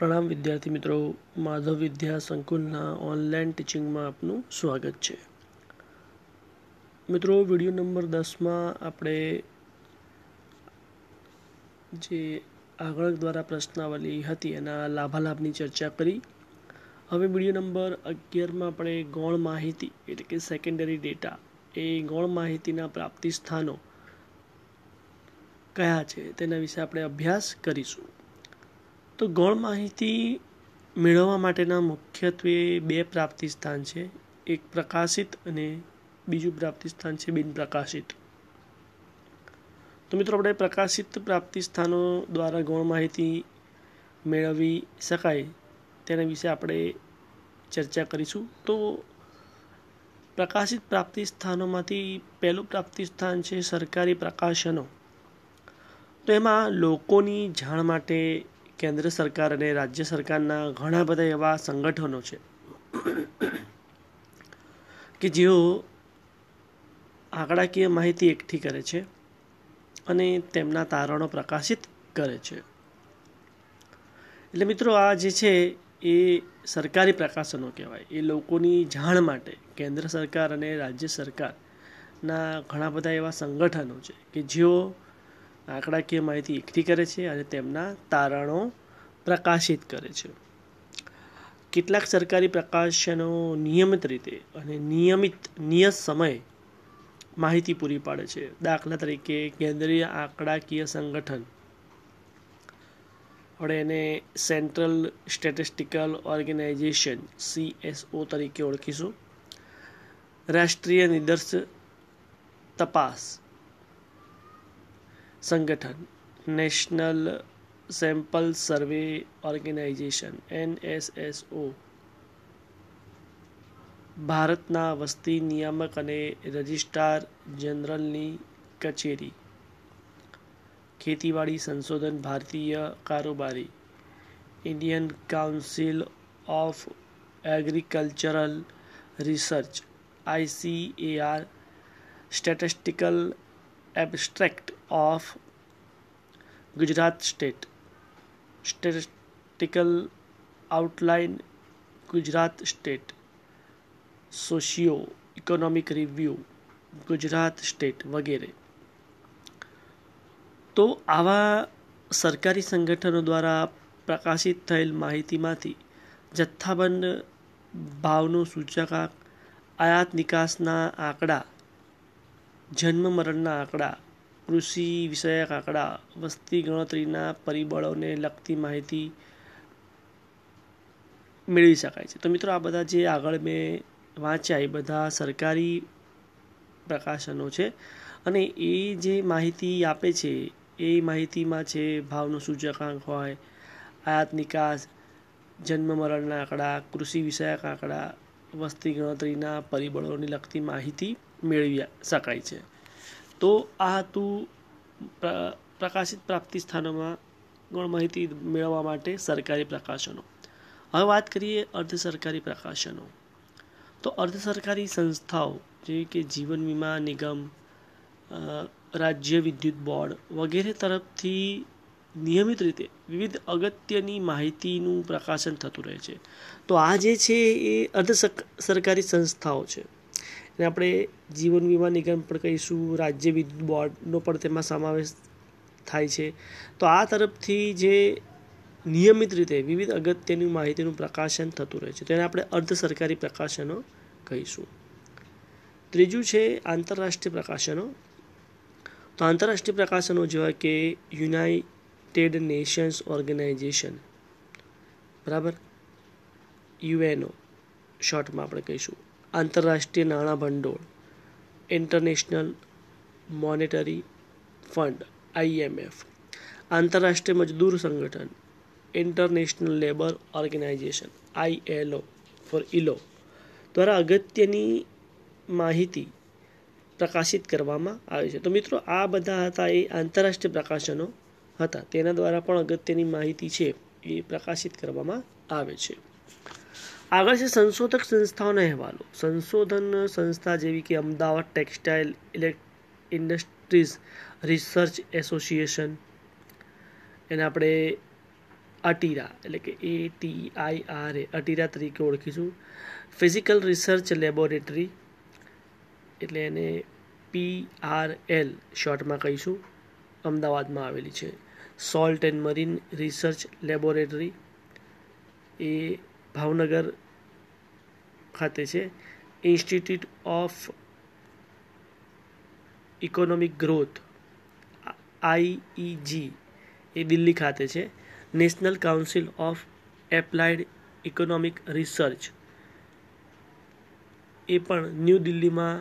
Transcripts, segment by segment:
પ્રણામ વિદ્યાર્થી મિત્રો માધવ વિદ્યા સંકુલના ઓનલાઈન ટીચિંગમાં આપનું સ્વાગત છે મિત્રો વિડીયો નંબર દસમાં આપણે જે આગળ દ્વારા પ્રશ્નાવલી હતી એના લાભાલાભની ચર્ચા કરી હવે વિડીયો નંબર અગિયારમાં આપણે ગૌણ માહિતી એટલે કે સેકન્ડરી ડેટા એ ગૌણ માહિતીના પ્રાપ્તિ સ્થાનો કયા છે તેના વિશે આપણે અભ્યાસ કરીશું તો ગૌણ માહિતી મેળવવા માટેના મુખ્યત્વે બે પ્રાપ્તિ સ્થાન છે એક પ્રકાશિત અને બીજું પ્રાપ્તિ સ્થાન છે બિન પ્રકાશિત તો મિત્રો આપણે પ્રકાશિત પ્રાપ્તિ સ્થાનો દ્વારા ગૌણ માહિતી મેળવી શકાય તેના વિશે આપણે ચર્ચા કરીશું તો પ્રકાશિત પ્રાપ્તિ સ્થાનોમાંથી પહેલું પ્રાપ્તિ સ્થાન છે સરકારી પ્રકાશનો તો એમાં લોકોની જાણ માટે કેન્દ્ર સરકાર અને રાજ્ય સરકારના ઘણા બધા એવા સંગઠનો છે કે જેઓ આંકડાકીય માહિતી એકઠી કરે છે અને તેમના તારણો પ્રકાશિત કરે છે એટલે મિત્રો આ જે છે એ સરકારી પ્રકાશનો કહેવાય એ લોકોની જાણ માટે કેન્દ્ર સરકાર અને રાજ્ય સરકારના ઘણા બધા એવા સંગઠનો છે કે જેઓ આંકડાકીય માહિતી એકઠી કરે છે અને તેમના તારણો પ્રકાશિત કરે છે કેટલાક સરકારી પ્રકાશનો નિયમિત રીતે અને નિયમિત નિયત સમયે માહિતી પૂરી પાડે છે દાખલા તરીકે કેન્દ્રીય આંકડાકીય સંગઠન આપણે એને સેન્ટ્રલ સ્ટેટિસ્ટિકલ ઓર્ગેનાઇઝેશન સીએસઓ તરીકે ઓળખીશું રાષ્ટ્રીય નિદર્શ તપાસ સંગઠન national sample survey organisation NSSO ભારતના વસ્તી નિયામક અને રજિસ્ટ્રાર જનરલની કચેરી ખેતીવાડી સંશોધન ભારતીય કારોબારી Indian council of agricultural research ICAR statistical abstract of Gujarat state statical outline Gujarat state socio economic review Gujarat state વગેરે તો આવા સરકારી સંગઠનો દ્વારા પ્રકાશિત થયેલ માહિતીમાંથી જથ્થાબંધ ભાવનો સૂચકાંક આયાત નિકાસના આંકડા જન્મ મરણના આંકડા કૃષિ વિષયક આંકડા વસ્તી ગણતરીના પરિબળોને લગતી માહિતી મેળવી શકાય છે તો મિત્રો આ બધા જે આગળ મેં વાંચ્યા એ બધા સરકારી પ્રકાશનો છે અને એ જે માહિતી આપે છે એ માહિતીમાં છે ભાવનો સૂચકાંક હોય આયાત નિકાસ જન્મ મરણના આંકડા કૃષિ વિષયક આંકડા વસ્તી ગણતરીના પરિબળોને લગતી માહિતી મેળવી શકાય છે તો આ હતું પ્રકાશિત પ્રાપ્તિ સ્થાનોમાં ગૌણ માહિતી મેળવવા માટે સરકારી પ્રકાશનો હવે વાત કરીએ અર્ધ સરકારી પ્રકાશનો તો અર્ધ સરકારી સંસ્થાઓ જેવી કે જીવન વીમા નિગમ રાજ્ય વિદ્યુત બોર્ડ વગેરે તરફથી નિયમિત રીતે વિવિધ અગત્યની માહિતીનું પ્રકાશન થતું રહે છે તો આ જે છે એ અર્ધ સરકારી સંસ્થાઓ છે અને આપણે જીવન વીમા નિગમ પણ કહીશું રાજ્ય વિદ્યુત બોર્ડનો પણ તેમાં સમાવેશ થાય છે તો આ તરફથી જે નિયમિત રીતે વિવિધ અગત્યની માહિતીનું પ્રકાશન થતું રહે છે તેને આપણે અર્ધ સરકારી પ્રકાશનો કહીશું ત્રીજું છે આંતરરાષ્ટ્રીય પ્રકાશનો તો આંતરરાષ્ટ્રીય પ્રકાશનો જેવા કે યુનાઇટેડ નેશન્સ ઓર્ગેનાઇઝેશન બરાબર યુએનઓ શોર્ટમાં આપણે કહીશું આંતરરાષ્ટ્રીય નાણાં ભંડોળ ઇન્ટરનેશનલ મોનેટરી ફંડ આઈએમએફ આંતરરાષ્ટ્રીય મજદૂર સંગઠન international labour organisation ILO for ILO દ્વારા અગત્યની માહિતી પ્રકાશિત કરવામાં આવી છે તો મિત્રો આ બધા હતા એ આંતરરાષ્ટ્રીય પ્રકાશનો હતા તેના દ્વારા પણ અગત્યની માહિતી છે એ પ્રકાશિત કરવામાં આવે છે આગળ છે સંશોધક સંસ્થાઓના અહેવાલો સંશોધન સંસ્થા જેવી કે Ahmedabad textile industries research association એને આપણે અટીરા એટલે કે A T I R A ATIRA તરીકે ઓળખીશું ફિઝિકલ રિસર્ચ લેબોરેટરી એટલે એને પી આર એલ શોર્ટમાં કહીશું અમદાવાદમાં આવેલી છે salt and marine research laboratory એ ભાવનગર ખાતે છે institute of economic growth IEG એ દિલ્હી ખાતે છે national council of applied economic research એ પણ ન્યૂ દિલ્હીમાં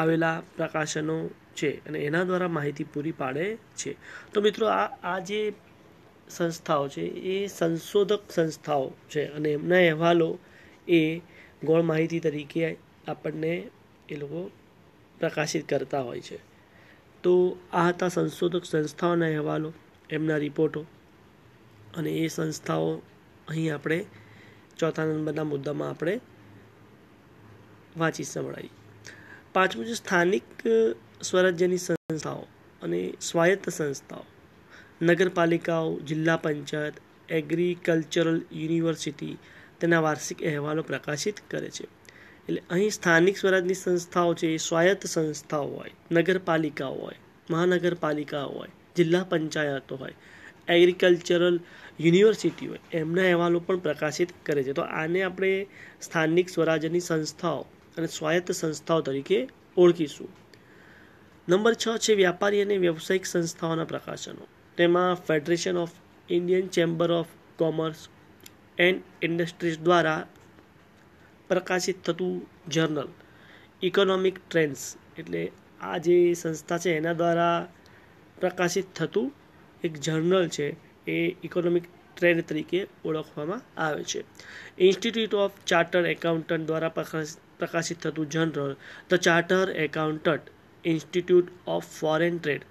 આવેલા પ્રકાશનો છે અને એના દ્વારા માહિતી પૂરી પાડે છે તો મિત્રો આ આ જે સંસ્થાઓ છે એ સંશોધક સંસ્થાઓ છે અને એમના અહેવાલો એ ગૌણ માહિતી તરીકે આપણને એ લોકો પ્રકાશિત કરતા હોય છે તો આ હતા સંશોધક સંસ્થાઓના અહેવાલો એમના રિપોર્ટો અને એ સંસ્થાઓ અહીં આપણે ચોથા નંબરના મુદ્દામાં આપણે વાંચી સંભળાવી પાંચમું છે સ્થાનિક સ્વરાજ્યની સંસ્થાઓ અને સ્વાયત્ત સંસ્થાઓ નગરપાલિકાઓ જિલ્લા પંચાયત એગ્રીકલ્ચરલ યુનિવર્સિટી તેના વાર્ષિક અહેવાલો પ્રકાશિત કરે છે એટલે અહીં સ્થાનિક સ્વરાજની સંસ્થાઓ છે એ સ્વાયત્ત સંસ્થાઓ હોય નગરપાલિકાઓ હોય મહાનગરપાલિકા હોય જિલ્લા પંચાયતો હોય એગ્રીકલ્ચરલ યુનિવર્સિટી હોય એમના અહેવાલો પણ પ્રકાશિત કરે છે તો આને આપણે સ્થાનિક સ્વરાજ્યની સંસ્થાઓ અને સ્વાયત્ત સંસ્થાઓ તરીકે ઓળખીશું નંબર છ છે વ્યાપારી અને વ્યવસાયિક સંસ્થાઓના પ્રકાશનો તેમાં federation of Indian chamber of commerce and industries દ્વારા પ્રકાશિત થતું જર્નલ ઇકોનોમિક ટ્રેન્ડ્સ એટલે આ જે સંસ્થા છે એના દ્વારા પ્રકાશિત થતું એક જર્નલ છે એ ઇકોનોમિક ટ્રેન્ડ તરીકે ઓળખવામાં આવે છે ઇન્સ્ટિટ્યૂટ ઓફ ચાર્ટર એકાઉન્ટન્ટ દ્વારા પ્રકાશિત થતું journal the charter accountant institute of foreign trade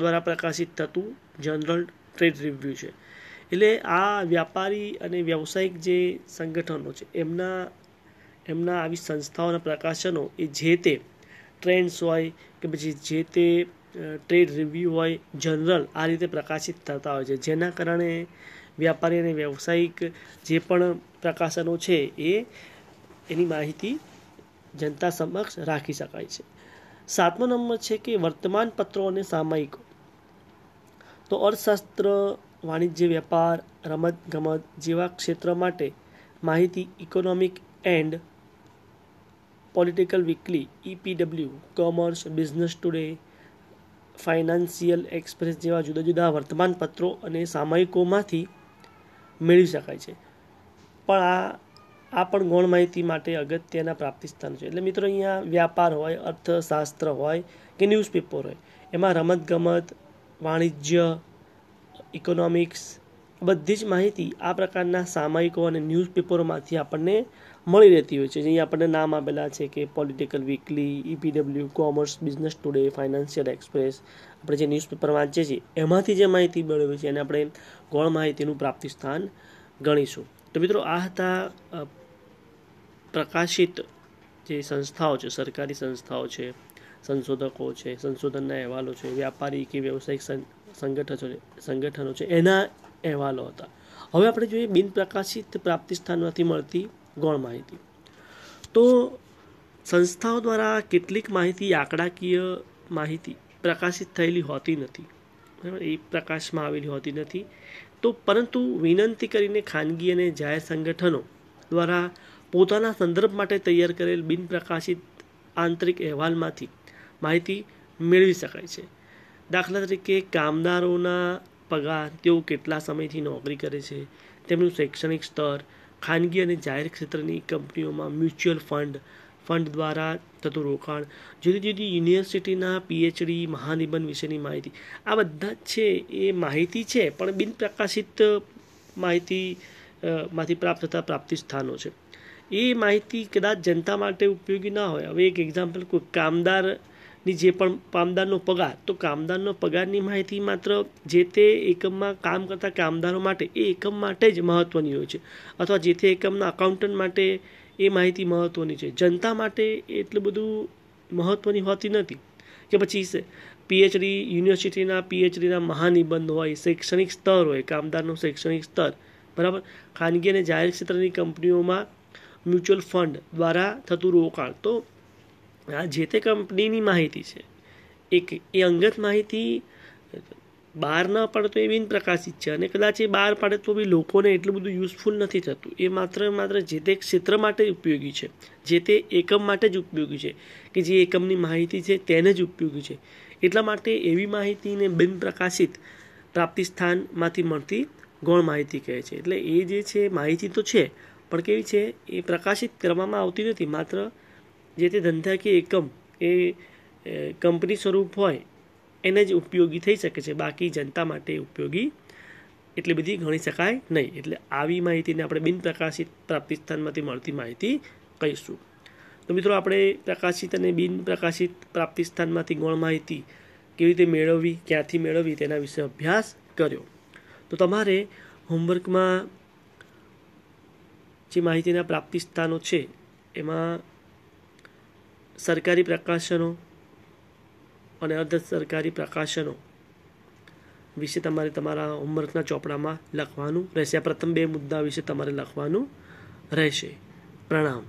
દ્વારા પ્રકાશિત થતું જનરલ ટ્રેડ રિવ્યૂ છે એટલે આ વ્યાપારી અને વ્યવસાયિક જે સંગઠનો છે એમના એમના આવી સંસ્થાઓના પ્રકાશનો એ જે તે ટ્રેન્ડ્સ હોય કે પછી જે તે ટ્રેડ રિવ્યૂ હોય જનરલ આ રીતે પ્રકાશિત થતા હોય છે જેના કારણે વ્યાપારી અને વ્યવસાયિક જે પણ પ્રકાશનો છે એ એની માહિતી જનતા સમક્ષ રાખી શકાય છે સાતમો નંબર છે કે વર્તમાન પત્રો અને સામયિકો તો અર્થશાસ્ત્ર વાણિજ્ય વ્યાપાર રમત ગમત જેવા ક્ષેત્ર માટે માહિતી economic and political weekly EPW commerce business today financial express જેવા જુદા જુદા વર્તમાનપત્રો અને સામયિકોમાંથી મેળવી શકાય છે પણ આ આ પણ ગૌણ માહિતી માટે અગત્યના પ્રાપ્તિસ્થાન છે એટલે મિત્રો અહીંયા વ્યાપાર હોય અર્થશાસ્ત્ર હોય કે ન્યૂઝપેપર હોય એમાં રમતગમત વાણિજ્ય ઇકોનોમિક્સ બધી જ માહિતી આ પ્રકારના સામાયિકો અને ન્યૂઝપેપરોમાંથી આપણને મળી રહેતી હોય છે જે આપણને નામ આપેલા છે કે political weekly EPW commerce business today financial express આપણે જે ન્યૂઝપેપર વાંચીએ છીએ એમાંથી જે માહિતી મેળવે છે એને આપણે ગૌણ માહિતીનું પ્રાપ્તિ સ્થાન ગણીશું તો મિત્રો આ હતા પ્રકાશિત જે સંસ્થાઓ છે સરકારી સંસ્થાઓ છે સંશોધકો છે સંશોધનના અહેવાલો છે વ્યાપારી કે વ્યવસાયિક સંગઠનો છે સંગઠનો છે એના અહેવાલો હતા હવે આપણે જોઈએ બિનપ્રકાશિત પ્રાપ્તિ સ્થાનમાંથી મળતી ગૌણ માહિતી તો સંસ્થાઓ દ્વારા કેટલીક માહિતી આંકડાકીય માહિતી પ્રકાશિત થયેલી હોતી નથી બરાબર એ પ્રકાશમાં આવેલી હોતી નથી તો પરંતુ વિનંતી કરીને ખાનગી અને જાહેર સંગઠનો દ્વારા પોતાના સંદર્ભ માટે તૈયાર કરેલ બિનપ્રકાશિત આંતરિક અહેવાલમાંથી માહિતી મેળવી શકાય છે દાખલા તરીકે કામદારોના પગાર તેઓ કેટલા સમયથી નોકરી કરે છે તેમનું શૈક્ષણિક સ્તર ખાનગી અને જાહેર ક્ષેત્રની કંપનીઓમાં મ્યુચ્યુઅલ ફંડ ફંડ દ્વારા થતું રોકાણ જુદી જુદી યુનિવર્સિટીના પીએચડી મહાનિબંધ વિશેની માહિતી આ બધા જ છે એ માહિતી છે પણ બિનપ્રકાશિત માહિતી માંથી પ્રાપ્ત થતા પ્રાપ્તિ સ્થાનો છે એ માહિતી કદાચ જનતા માટે ઉપયોગી ના હોય હવે એક એક્ઝામ્પલ કોઈ કામદાર ની જે પણ કામદારનો પગાર તો કામદારનો પગારની માહિતી માત્ર જે તે એકમમાં કામ કરતા કામદારો માટે એ એકમ માટે જ મહત્ત્વની હોય છે અથવા જે તે એકમના અકાઉન્ટન્ટ માટે એ માહિતી મહત્ત્વની છે જનતા માટે એટલું બધું મહત્ત્વની હોતી નથી કે પછી પીએચડી યુનિવર્સિટીના પીએચડીના મહાનિબંધ હોય શૈક્ષણિક સ્તર હોય કામદારનું શૈક્ષણિક સ્તર બરાબર ખાનગી અને જાહેર ક્ષેત્રની કંપનીઓમાં મ્યુચ્યુઅલ ફંડ દ્વારા થતું રોકાણ તો આ જે તે કંપનીની માહિતી છે એક એ અંગત માહિતી બહાર ન પડે તો એ બિન પ્રકાશિત છે અને કદાચ એ બહાર પાડે તો બી લોકોને એટલું બધું યુઝફુલ નથી થતું એ માત્ર માત્ર જે તે ક્ષેત્ર માટે ઉપયોગી છે જે તે એકમ માટે જ ઉપયોગી છે કે જે એકમની માહિતી છે તેને જ ઉપયોગી છે એટલા માટે એવી માહિતીને બિન પ્રકાશિત પ્રાપ્તિ સ્થાનમાંથી મળતી ગૌણ માહિતી કહે છે એટલે એ જે છે માહિતી તો છે પણ કેવી છે એ પ્રકાશિત કરવામાં આવતી નથી માત્ર જે તે ધંધાકીય એકમ એ કંપની સ્વરૂપ હોય એને જ ઉપયોગી થઈ શકે છે બાકી જનતા માટે ઉપયોગી એટલી બધી ગણી શકાય નહીં એટલે આવી માહિતીને આપણે બિન પ્રકાશિત પ્રાપ્તિસ્થાનમાંથી મળતી માહિતી કહીશું તો મિત્રો આપણે પ્રકાશિત અને બિન પ્રકાશિત પ્રાપ્તિસ્થાનમાંથી ગૌણ માહિતી કેવી રીતે મેળવવી ક્યાંથી મેળવવી તેના વિશે અભ્યાસ કર્યો તો તમારે હોમવર્કમાં જે માહિતીના પ્રાપ્તિસ્થાનો છે એમાં સરકારી પ્રકાશનો અને અર્ધ સરકારી પ્રકાશનો વિશે તમારે તમારા હોમવર્કના ચોપડામાં લખવાનું રહેશે આ પ્રથમ બે મુદ્દા વિશે તમારે લખવાનું રહેશે પ્રણામ